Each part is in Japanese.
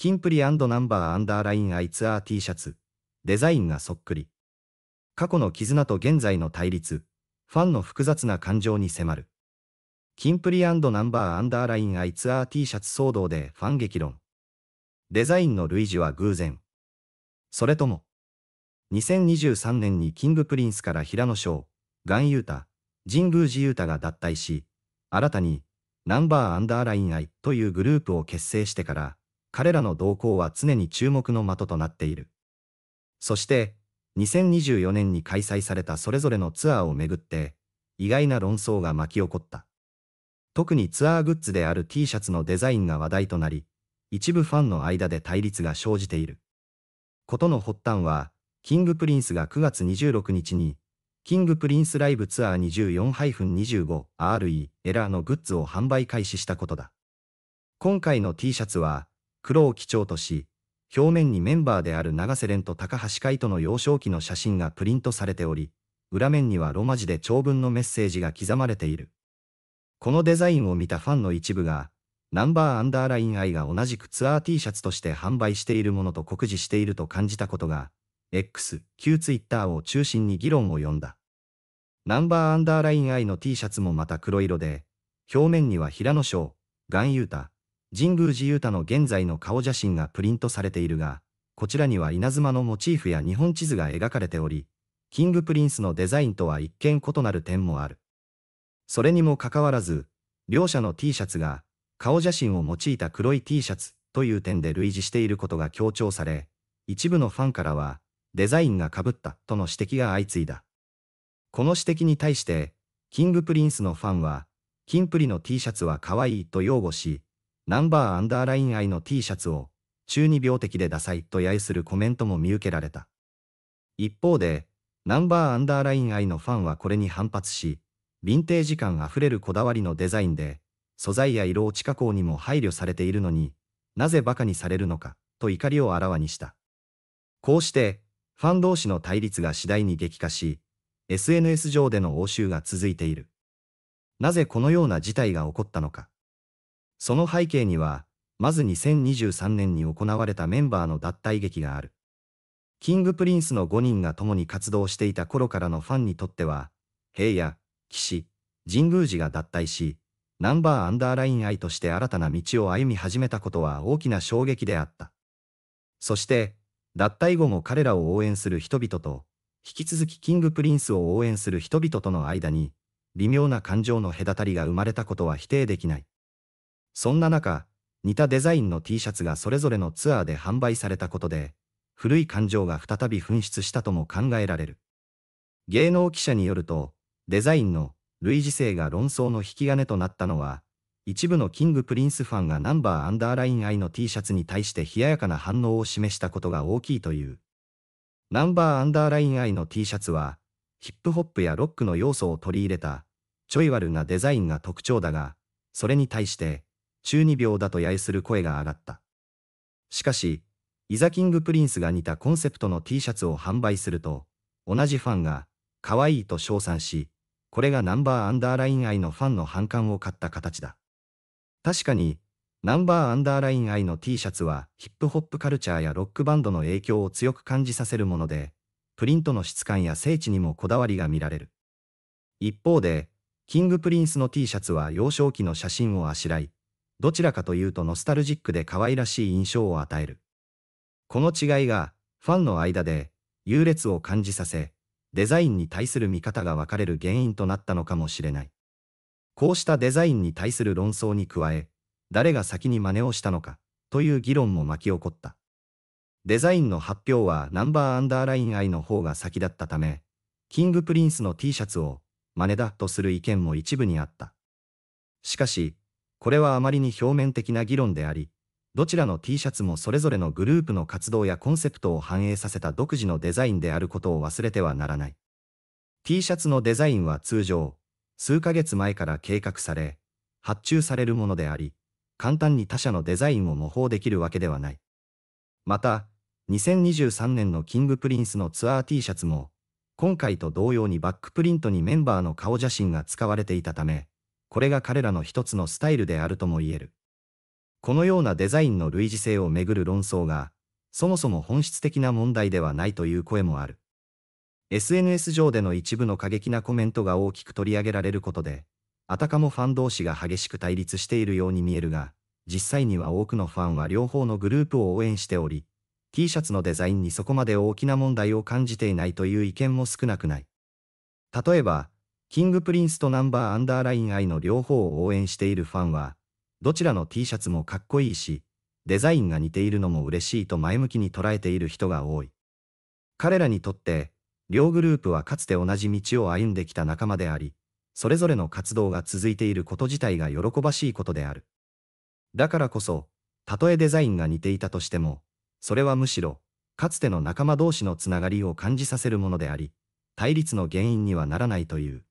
キンプリナンバーアンダーラインアイツアー T シャツ。デザインがそっくり。過去の絆と現在の対立。ファンの複雑な感情に迫る。キンプリナンバーアンダーラインアイツアー T シャツ騒動でファン激論。デザインの類似は偶然。それとも。2023年にキングプリンスから平野翔、ガンユータ、神宮寺ユータが脱退し、新たに、ナンバーアンダーラインアイというグループを結成してから、彼らの動向は常に注目の的となっている。そして、2024年に開催されたそれぞれのツアーをめぐって、意外な論争が巻き起こった。特にツアーグッズである T シャツのデザインが話題となり、一部ファンの間で対立が生じている。ことの発端は、キングプリンスが9月26日に、キングプリンスライブツアー 24-25RE エラーのグッズを販売開始したことだ。今回の T シャツは、黒を基調とし、表面にメンバーである長瀬廉と高橋海人の幼少期の写真がプリントされており、裏面にはロマ字で長文のメッセージが刻まれている。このデザインを見たファンの一部が、ナンバーアンダーライン I が同じくツアー T シャツとして販売しているものと酷似していると感じたことが、X、旧ツイッターを中心に議論を呼んだ。ナンバーアンダーライン I の T シャツもまた黒色で、表面には平野翔、岩優太、神宮寺勇太の現在の顔写真がプリントされているが、こちらには稲妻のモチーフや日本地図が描かれており、キングプリンスのデザインとは一見異なる点もある。それにもかかわらず、両者の T シャツが、顔写真を用いた黒い T シャツという点で類似していることが強調され、一部のファンからは、デザインが被ったとの指摘が相次いだ。この指摘に対して、キングプリンスのファンは、キンプリの T シャツは可愛いと擁護し、ナンバーアンダーライン愛の T シャツを、中二病的でダサいと揶揄するコメントも見受けられた。一方で、ナンバーアンダーライン愛のファンはこれに反発し、ヴィンテージ感あふれるこだわりのデザインで、素材や色落ち加工にも配慮されているのに、なぜ馬鹿にされるのか、と怒りをあらわにした。こうして、ファン同士の対立が次第に激化し、SNS 上での応酬が続いている。なぜこのような事態が起こったのか。その背景には、まず2023年に行われたメンバーの脱退劇がある。キングプリンスの5人が共に活動していた頃からのファンにとっては、平野、岸、神宮寺が脱退し、ナンバーアンダーライン愛として新たな道を歩み始めたことは大きな衝撃であった。そして、脱退後も彼らを応援する人々と、引き続きキングプリンスを応援する人々との間に、微妙な感情の隔たりが生まれたことは否定できない。そんな中、似たデザインの T シャツがそれぞれのツアーで販売されたことで、古い感情が再び噴出したとも考えられる。芸能記者によると、デザインの類似性が論争の引き金となったのは、一部のキングプリンスファンがナンバーアンダーライン愛の T シャツに対して冷ややかな反応を示したことが大きいという。ナンバーアンダーライン愛の T シャツは、ヒップホップやロックの要素を取り入れた、ちょい悪なデザインが特徴だが、それに対して、中二病だと揶揄する声が上がった。しかし、イザキングプリンスが似たコンセプトの T シャツを販売すると、同じファンが、可愛いと称賛し、これがナンバーアンダーライン愛のファンの反感を買った形だ。確かに、ナンバーアンダーライン愛の T シャツはヒップホップカルチャーやロックバンドの影響を強く感じさせるもので、プリントの質感や精緻にもこだわりが見られる。一方で、キングプリンスの T シャツは幼少期の写真をあしらい、どちらかというとノスタルジックで可愛らしい印象を与える。この違いが、ファンの間で、優劣を感じさせ、デザインに対する見方が分かれる原因となったのかもしれない。こうしたデザインに対する論争に加え、誰が先に真似をしたのか、という議論も巻き起こった。デザインの発表はナンバーアンダーライン愛の方が先だったため、キングプリンスの T シャツを真似だとする意見も一部にあった。しかし、これはあまりに表面的な議論であり、どちらの T シャツもそれぞれのグループの活動やコンセプトを反映させた独自のデザインであることを忘れてはならない。T シャツのデザインは通常、数ヶ月前から計画され、発注されるものであり、簡単に他社のデザインを模倣できるわけではない。また、2023年のキングプリンスのツアー T シャツも、今回と同様にバックプリントにメンバーの顔写真が使われていたため、これが彼らの一つのスタイルであるとも言える。このようなデザインの類似性をめぐる論争が、そもそも本質的な問題ではないという声もある。SNS 上での一部の過激なコメントが大きく取り上げられることで、あたかもファン同士が激しく対立しているように見えるが、実際には多くのファンは両方のグループを応援しており、T シャツのデザインにそこまで大きな問題を感じていないという意見も少なくない。例えば、キングプリンスとナンバーアンダーライン愛の両方を応援しているファンは、どちらの T シャツもかっこいいし、デザインが似ているのも嬉しいと前向きに捉えている人が多い。彼らにとって、両グループはかつて同じ道を歩んできた仲間であり、それぞれの活動が続いていること自体が喜ばしいことである。だからこそ、たとえデザインが似ていたとしても、それはむしろ、かつての仲間同士のつながりを感じさせるものであり、対立の原因にはならないという。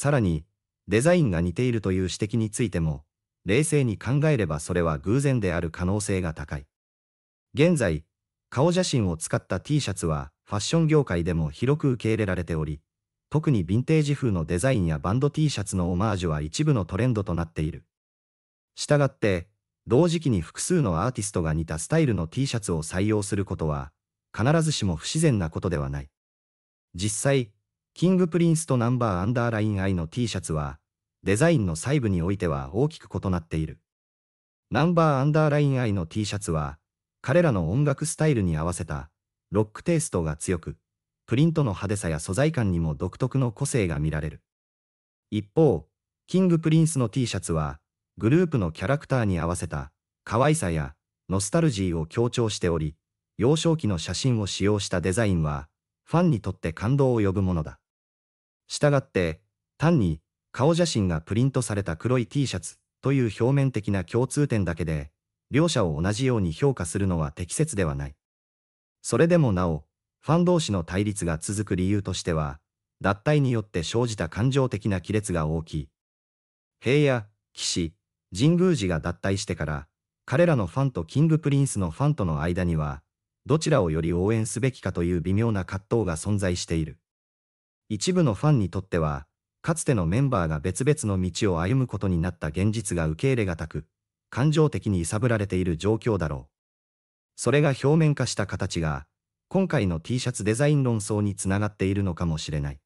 さらに、デザインが似ているという指摘についても、冷静に考えればそれは偶然である可能性が高い。現在、顔写真を使った T シャツはファッション業界でも広く受け入れられており、特にヴィンテージ風のデザインやバンド T シャツのオマージュは一部のトレンドとなっている。したがって、同時期に複数のアーティストが似たスタイルの T シャツを採用することは、必ずしも不自然なことではない。実際、キングプリンスとナンバーアンダーライン I の T シャツは、デザインの細部においては大きく異なっている。ナンバーアンダーライン I の T シャツは、彼らの音楽スタイルに合わせた、ロックテイストが強く、プリントの派手さや素材感にも独特の個性が見られる。一方、キングプリンスの T シャツは、グループのキャラクターに合わせた、可愛さや、ノスタルジーを強調しており、幼少期の写真を使用したデザインは、ファンにとって感動を呼ぶものだ。したがって、単に顔写真がプリントされた黒い T シャツという表面的な共通点だけで、両者を同じように評価するのは適切ではない。それでもなお、ファン同士の対立が続く理由としては、脱退によって生じた感情的な亀裂が大きい。平野、騎士、神宮寺が脱退してから、彼らのファンとキングプリンスのファンとの間には、どちらをより応援すべきかという微妙な葛藤が存在している。一部のファンにとっては、かつてのメンバーが別々の道を歩むことになった現実が受け入れがたく、感情的に揺さぶられている状況だろう。それが表面化した形が、今回の T シャツデザイン論争につながっているのかもしれない。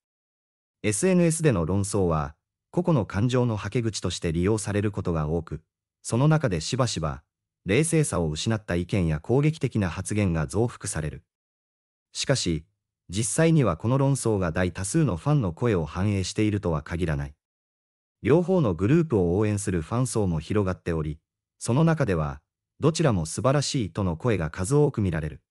SNS での論争は、個々の感情のはけ口として利用されることが多く、その中でしばしば、冷静さを失った意見や攻撃的な発言が増幅される。しかし、実際にはこの論争が大多数のファンの声を反映しているとは限らない。両方のグループを応援するファン層も広がっており、その中では、どちらも素晴らしいとの声が数多く見られる。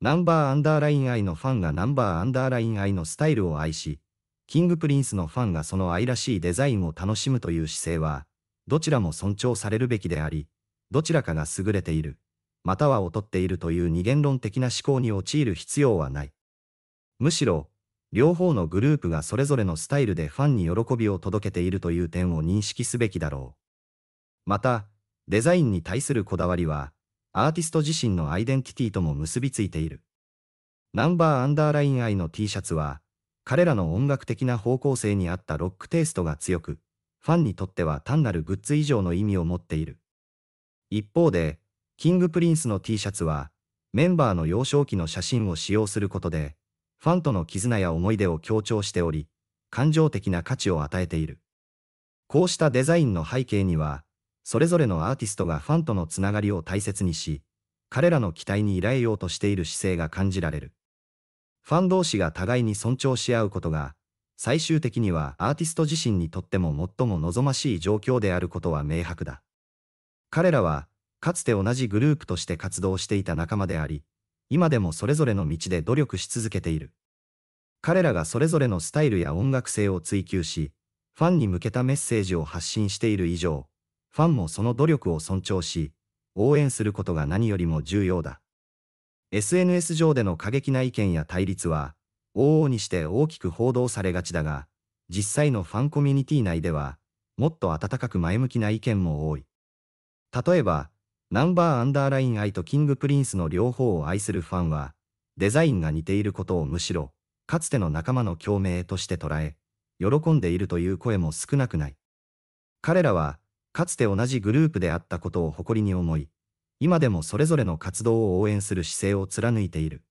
ナンバーアンダーライン愛のファンがナンバーアンダーライン愛のスタイルを愛し、キングプリンスのファンがその愛らしいデザインを楽しむという姿勢は、どちらも尊重されるべきであり、どちらかが優れている、または劣っているという二元論的な思考に陥る必要はない。むしろ、両方のグループがそれぞれのスタイルでファンに喜びを届けているという点を認識すべきだろう。また、デザインに対するこだわりは、アーティスト自身のアイデンティティとも結びついている。ナンバーアンダーライン I の T シャツは、彼らの音楽的な方向性に合ったロックテイストが強く、ファンにとっては単なるグッズ以上の意味を持っている。一方で、キングプリンスの T シャツは、メンバーの幼少期の写真を使用することで、ファンとの絆や思い出を強調しており、感情的な価値を与えている。こうしたデザインの背景には、それぞれのアーティストがファンとのつながりを大切にし、彼らの期待に依頼ようとしている姿勢が感じられる。ファン同士が互いに尊重し合うことが、最終的にはアーティスト自身にとっても最も望ましい状況であることは明白だ。彼らは、かつて同じグループとして活動していた仲間であり、今でもそれぞれの道で努力し続けている。彼らがそれぞれのスタイルや音楽性を追求し、ファンに向けたメッセージを発信している以上、ファンもその努力を尊重し、応援することが何よりも重要だ。SNS 上での過激な意見や対立は、往々にして大きく報道されがちだが、実際のファンコミュニティ内では、もっと温かく前向きな意見も多い。例えば、ナンバーアンダーライン愛とキングプリンスの両方を愛するファンは、デザインが似ていることをむしろ、かつての仲間の共鳴として捉え、喜んでいるという声も少なくない。彼らは、かつて同じグループであったことを誇りに思い、今でもそれぞれの活動を応援する姿勢を貫いている。